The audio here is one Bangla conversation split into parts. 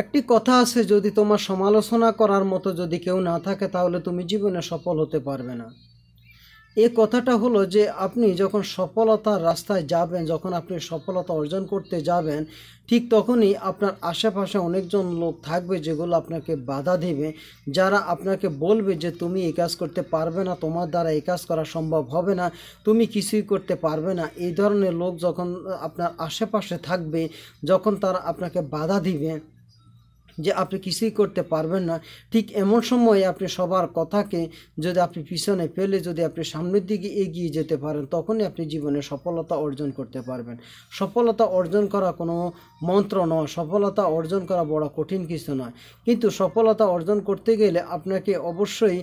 একটি কথা আছে যদি তোমার সমালোচনা করার মতো যদি কেউ না থাকে তাহলে তুমি জীবনে সফল হতে পারবে না এ কথাটা হলো যে আপনি যখন সফলতার রাস্তায় যাবেন যখন আপনি সফলতা অর্জন করতে যাবেন ঠিক তখনই আপনার আশেপাশে অনেকজন লোক থাকবে যেগুলো আপনাকে বাধা দেবে যারা আপনাকে বলবে যে তুমি এই কাজ করতে পারবে না তোমার দ্বারা এই কাজ করা সম্ভব হবে না তুমি কিছুই করতে পারবে না এই ধরনের লোক যখন আপনার আশেপাশে থাকবে যখন তারা আপনাকে বাধা দিবে যে আপনি কিছুই করতে পারবেন না ঠিক এমন সময়ে আপনি সবার কথাকে যদি আপনি পিছনে ফেলে যদি আপনি সামনের দিকে এগিয়ে যেতে পারেন তখনই আপনি জীবনে সফলতা অর্জন করতে পারবেন সফলতা অর্জন করা কোনো মন্ত্র নয় সফলতা অর্জন করা বড় কঠিন কিছু নয় কিন্তু সফলতা অর্জন করতে গেলে আপনাকে অবশ্যই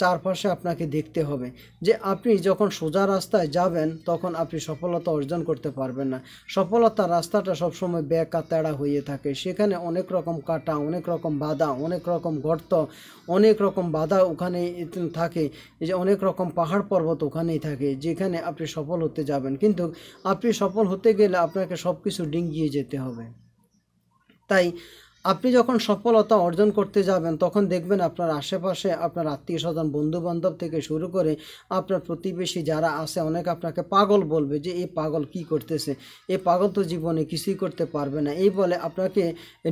চারপাশে আপনাকে দেখতে হবে যে আপনি যখন সোজা রাস্তায় যাবেন তখন আপনি সফলতা অর্জন করতে পারবেন না সফলতা রাস্তাটা সবসময় ব্যাকা তেড়া হয়ে থাকে সেখানে অনেক রকম রকম কাটা অনেক রকম বাধা অনেক রকম গর্ত অনেক রকম বাধা ওখানে থাকে যে অনেক রকম পাহাড় পর্বত ওখানেই থাকে যেখানে আপনি সফল হতে যাবেন কিন্তু আপনি সফল হতে গেলে আপনাকে সব কিছু ডিঙ্গিয়ে যেতে হবে তাই আপনি যখন সফলতা অর্জন করতে যাবেন তখন দেখবেন আপনার আশেপাশে আপনার আত্মীয় স্বজন বন্ধুবান্ধব থেকে শুরু করে আপনার প্রতিবেশী যারা আছে অনেক আপনাকে পাগল বলবে যে এই পাগল কি করতেছে এই পাগল তো জীবনে কিছুই করতে পারবে না এই বলে আপনাকে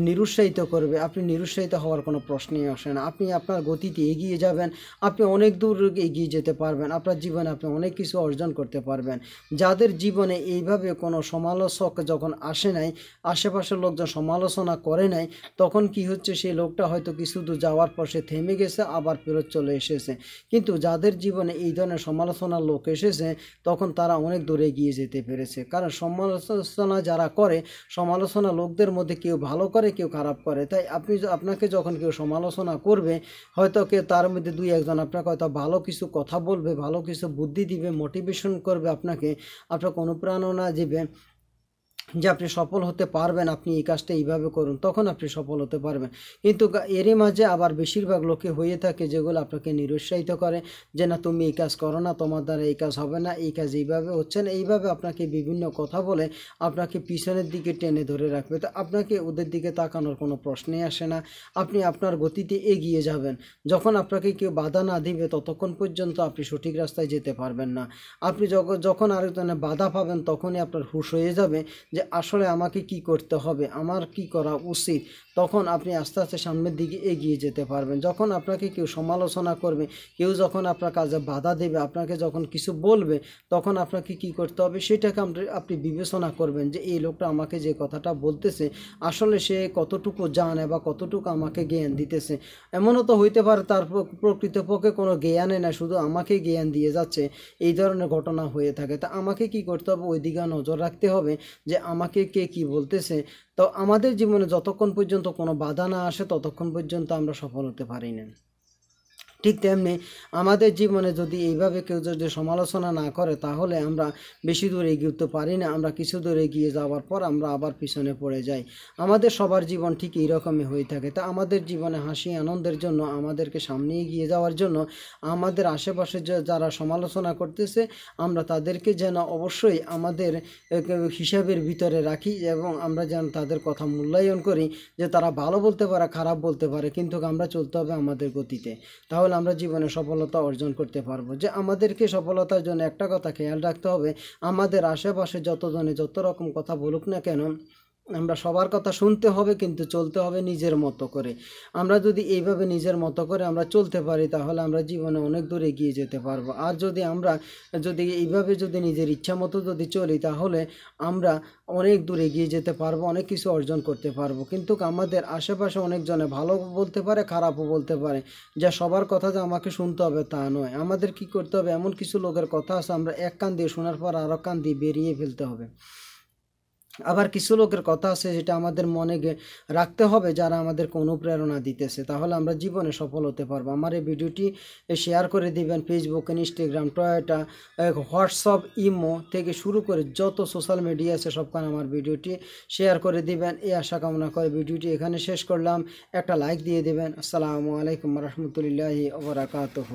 নিরুৎসাহিত করবে আপনি নিরুৎসাহিত হওয়ার কোনো প্রশ্নই আসে না আপনি আপনার গতিতে এগিয়ে যাবেন আপনি অনেক দূর এগিয়ে যেতে পারবেন আপনার জীবনে আপনি অনেক কিছু অর্জন করতে পারবেন যাদের জীবনে এইভাবে কোনো সমালোচক যখন আসে নাই আশেপাশের লোকজন সমালোচনা করে নাই তখন কি হচ্ছে সেই লোকটা হয়তো কিছু দূর যাওয়ার পর সে থেমে গেছে আবার ফেরত চলে এসেছে কিন্তু যাদের জীবনে এই ধরনের সমালোচনার লোক এসেছে তখন তারা অনেক দূরে গিয়ে যেতে পেরেছে কারণ সমালোচনা যারা করে সমালোচনা লোকদের মধ্যে কেউ ভালো করে কেউ খারাপ করে তাই আপনি আপনাকে যখন কেউ সমালোচনা করবে হয়তো কেউ তার মধ্যে দুই একজন আপনাকে হয়তো ভালো কিছু কথা বলবে ভালো কিছু বুদ্ধি দিবে মোটিভেশন করবে আপনাকে আপনাকে অনুপ্রেরণা দিবে যে আপনি সফল হতে পারবেন আপনি এই কাজটা এইভাবে করুন তখন আপনি সফল হতে পারবেন কিন্তু এরই মাঝে আবার বেশিরভাগ লোকে হয়ে থাকে যেগুলো আপনাকে নিরুৎসাহিত করে যে না তুমি এই কাজ করো না তোমার দ্বারা এই কাজ হবে না এই কাজ এইভাবে হচ্ছে না এইভাবে আপনাকে বিভিন্ন কথা বলে আপনাকে পিছনের দিকে টেনে ধরে রাখবে তো আপনাকে ওদের দিকে তাকানোর কোনো প্রশ্নই আসে না আপনি আপনার গতিতে এগিয়ে যাবেন যখন আপনাকে কেউ বাধা না দিবে ততক্ষণ পর্যন্ত আপনি সঠিক রাস্তায় যেতে পারবেন না আপনি যখন আরেকজনে বাধা পাবেন তখনই আপনার হুশ হয়ে যাবে যে আসলে আমাকে কি করতে হবে আমার কি করা উচিত তখন আপনি আস্তে আস্তে সামনের দিকে এগিয়ে যেতে পারবেন যখন আপনাকে কেউ সমালোচনা করবে কেউ যখন আপনার কাজে বাধা দেবে আপনাকে যখন কিছু বলবে তখন আপনাকে কি করতে হবে সেটাকে আপনি বিবেচনা করবেন যে এই লোকটা আমাকে যে কথাটা বলতেছে আসলে সে কতটুকু জানে বা কতটুকু আমাকে জ্ঞান দিতেছে এমনও তো হইতে পারে তার প্রকৃতপক্ষে কোনো জ্ঞানে না শুধু আমাকে জ্ঞান দিয়ে যাচ্ছে এই ধরনের ঘটনা হয়ে থাকে তা আমাকে কি করতে হবে ওই দিকে নজর রাখতে হবে যে আমাকে কে কি বলতেছে তো আমাদের জীবনে যতক্ষণ পর্যন্ত কোনো বাধা না আসে ততক্ষণ পর্যন্ত আমরা সফল হতে পারি না ঠিক তেমনি আমাদের জীবনে যদি এইভাবে কেউ যদি সমালোচনা না করে তাহলে আমরা বেশি দূর এগিয়ে উঠতে পারি না আমরা কিছু দূর এগিয়ে যাওয়ার পর আমরা আবার পিছনে পড়ে যাই আমাদের সবার জীবন ঠিক এইরকমই হয়ে থাকে তা আমাদের জীবনে হাসি আনন্দের জন্য আমাদেরকে সামনে এগিয়ে যাওয়ার জন্য আমাদের আশেপাশে যারা সমালোচনা করতেছে আমরা তাদেরকে যেন অবশ্যই আমাদের হিসাবের ভিতরে রাখি এবং আমরা যেন তাদের কথা মূল্যায়ন করি যে তারা ভালো বলতে পারে খারাপ বলতে পারে কিন্তু আমরা চলতে হবে আমাদের গতিতে তাহলে তাহলে আমরা জীবনে সফলতা অর্জন করতে পারবো যে আমাদেরকে সফলতার জন্য একটা কথা খেয়াল রাখতে হবে আমাদের আশেপাশে যতজনে যত রকম কথা বলুক না কেন আমরা সবার কথা শুনতে হবে কিন্তু চলতে হবে নিজের মতো করে আমরা যদি এইভাবে নিজের মতো করে আমরা চলতে পারি তাহলে আমরা জীবনে অনেক দূর এগিয়ে যেতে পারবো আর যদি আমরা যদি এইভাবে যদি নিজের ইচ্ছা মতো যদি চলি তাহলে আমরা অনেক দূর এগিয়ে যেতে পারবো অনেক কিছু অর্জন করতে পারবো কিন্তু আমাদের আশেপাশে অনেকজনে ভালো বলতে পারে খারাপও বলতে পারে যা সবার কথা যে আমাকে শুনতে হবে তা নয় আমাদের কি করতে হবে এমন কিছু লোকের কথা আছে আমরা এক কান দিয়ে শোনার পর আরও কান দিয়ে বেরিয়ে ফেলতে হবে আবার কিছু লোকের কথা আছে যেটা আমাদের মনে রাখতে হবে যারা আমাদেরকে অনুপ্রেরণা দিতেছে তাহলে আমরা জীবনে সফল হতে পারবো আমার এই ভিডিওটি শেয়ার করে দিবেন ফেসবুক ইনস্টাগ্রাম টয়েটা হোয়াটসঅ্যাপ ইমো থেকে শুরু করে যত সোশ্যাল মিডিয়া আছে সবখানে আমার ভিডিওটি শেয়ার করে দিবেন এই আশা কামনা করে ভিডিওটি এখানে শেষ করলাম একটা লাইক দিয়ে দেবেন আসসালামু আলাইকুম রহমতুলিল্লাহি ওবরাকাতহ